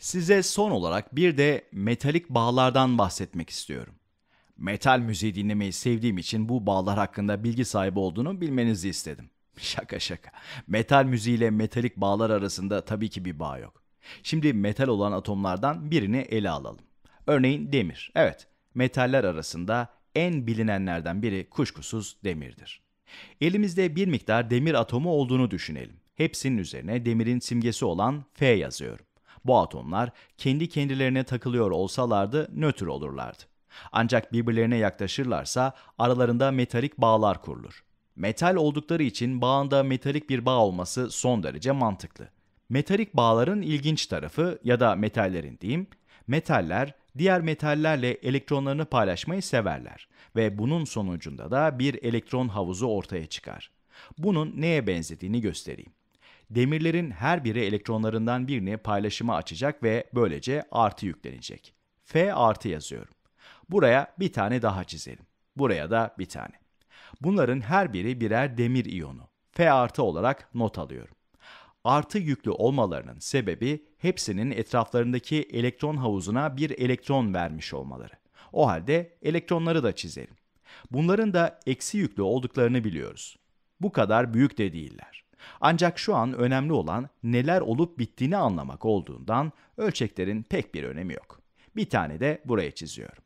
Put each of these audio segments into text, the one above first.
Size son olarak bir de metalik bağlardan bahsetmek istiyorum. Metal müziği dinlemeyi sevdiğim için bu bağlar hakkında bilgi sahibi olduğunu bilmenizi istedim. Şaka şaka. Metal müziği ile metalik bağlar arasında tabii ki bir bağ yok. Şimdi metal olan atomlardan birini ele alalım. Örneğin demir. Evet, metaller arasında en bilinenlerden biri kuşkusuz demirdir. Elimizde bir miktar demir atomu olduğunu düşünelim. Hepsinin üzerine demirin simgesi olan F yazıyorum. Bu atomlar kendi kendilerine takılıyor olsalardı nötr olurlardı. Ancak birbirlerine yaklaşırlarsa aralarında metalik bağlar kurulur. Metal oldukları için bağında metalik bir bağ olması son derece mantıklı. Metalik bağların ilginç tarafı ya da metallerin diyeyim, metaller diğer metallerle elektronlarını paylaşmayı severler ve bunun sonucunda da bir elektron havuzu ortaya çıkar. Bunun neye benzediğini göstereyim. Demirlerin her biri elektronlarından birini paylaşıma açacak ve böylece artı yüklenecek. F artı yazıyorum. Buraya bir tane daha çizelim. Buraya da bir tane. Bunların her biri birer demir iyonu. F artı olarak not alıyorum. Artı yüklü olmalarının sebebi hepsinin etraflarındaki elektron havuzuna bir elektron vermiş olmaları. O halde elektronları da çizelim. Bunların da eksi yüklü olduklarını biliyoruz. Bu kadar büyük de değiller. Ancak şu an önemli olan neler olup bittiğini anlamak olduğundan ölçeklerin pek bir önemi yok. Bir tane de buraya çiziyorum.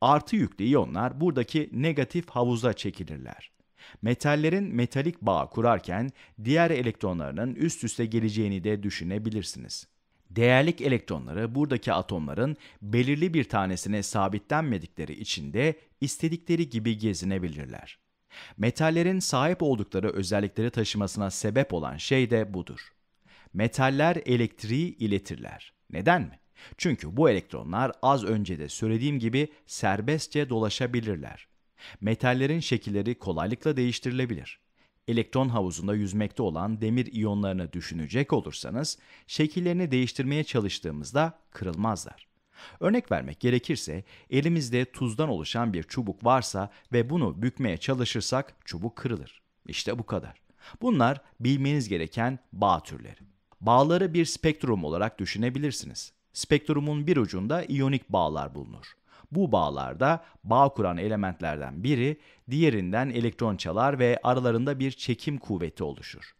Artı yüklü iyonlar buradaki negatif havuza çekilirler. Metallerin metalik bağ kurarken diğer elektronlarının üst üste geleceğini de düşünebilirsiniz. Değerlik elektronları buradaki atomların belirli bir tanesine sabitlenmedikleri için de istedikleri gibi gezinebilirler. Metallerin sahip oldukları özellikleri taşımasına sebep olan şey de budur. Metaller elektriği iletirler. Neden mi? Çünkü bu elektronlar az önce de söylediğim gibi serbestçe dolaşabilirler. Metallerin şekilleri kolaylıkla değiştirilebilir. Elektron havuzunda yüzmekte olan demir iyonlarını düşünecek olursanız, şekillerini değiştirmeye çalıştığımızda kırılmazlar. Örnek vermek gerekirse elimizde tuzdan oluşan bir çubuk varsa ve bunu bükmeye çalışırsak çubuk kırılır. İşte bu kadar. Bunlar bilmeniz gereken bağ türleri. Bağları bir spektrum olarak düşünebilirsiniz. Spektrumun bir ucunda iyonik bağlar bulunur. Bu bağlarda bağ kuran elementlerden biri diğerinden elektron çalar ve aralarında bir çekim kuvveti oluşur.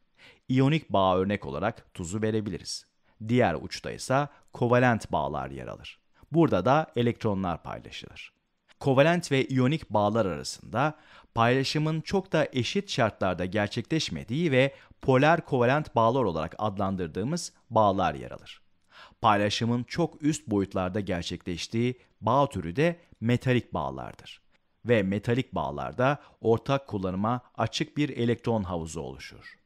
İyonik bağ örnek olarak tuzu verebiliriz. Diğer uçta ise kovalent bağlar yer alır. Burada da elektronlar paylaşılır. Kovalent ve iyonik bağlar arasında paylaşımın çok da eşit şartlarda gerçekleşmediği ve polar kovalent bağlar olarak adlandırdığımız bağlar yer alır. Paylaşımın çok üst boyutlarda gerçekleştiği bağ türü de metalik bağlardır ve metalik bağlarda ortak kullanıma açık bir elektron havuzu oluşur.